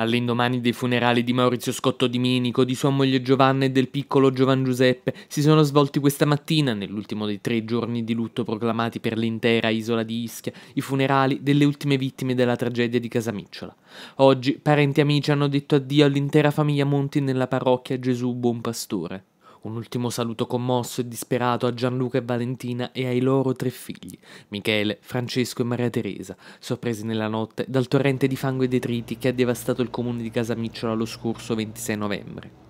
All'indomani dei funerali di Maurizio Scotto Domenico, di sua moglie Giovanna e del piccolo Giovan Giuseppe, si sono svolti questa mattina, nell'ultimo dei tre giorni di lutto proclamati per l'intera isola di Ischia, i funerali delle ultime vittime della tragedia di Casamicciola. Oggi parenti e amici hanno detto addio all'intera famiglia Monti nella parrocchia Gesù Buon Pastore. Un ultimo saluto commosso e disperato a Gianluca e Valentina e ai loro tre figli, Michele, Francesco e Maria Teresa, sorpresi nella notte dal torrente di fango e detriti che ha devastato il comune di Casamicciola lo scorso 26 novembre.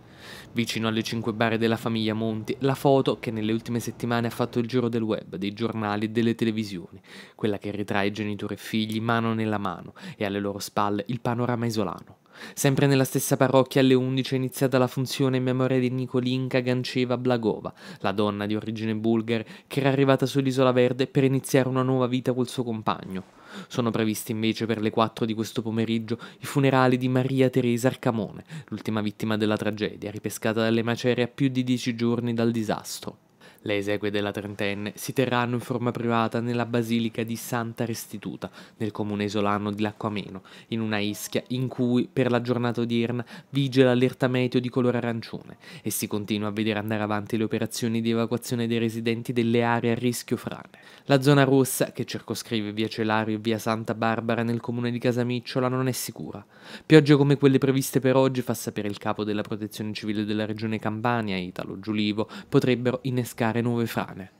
Vicino alle cinque bare della famiglia Monti, la foto che nelle ultime settimane ha fatto il giro del web, dei giornali e delle televisioni, quella che ritrae genitori e figli mano nella mano e alle loro spalle il panorama isolano. Sempre nella stessa parrocchia alle 11 è iniziata la funzione in memoria di Nicolinka Ganceva Blagova, la donna di origine bulgara che era arrivata sull'isola verde per iniziare una nuova vita col suo compagno. Sono previsti invece per le 4 di questo pomeriggio i funerali di Maria Teresa Arcamone, l'ultima vittima della tragedia, ripescata dalle macerie a più di 10 giorni dal disastro le esegue della trentenne si terranno in forma privata nella Basilica di Santa Restituta, nel comune isolano di Lacquameno, in una ischia in cui, per la giornata odierna, vige l'allerta meteo di colore arancione e si continua a vedere andare avanti le operazioni di evacuazione dei residenti delle aree a rischio frane. La zona rossa, che circoscrive via Celario e via Santa Barbara nel comune di Casamicciola, non è sicura. Piogge come quelle previste per oggi, fa sapere il capo della protezione civile della regione Campania, Italo Giulivo, potrebbero innescare nuove frane.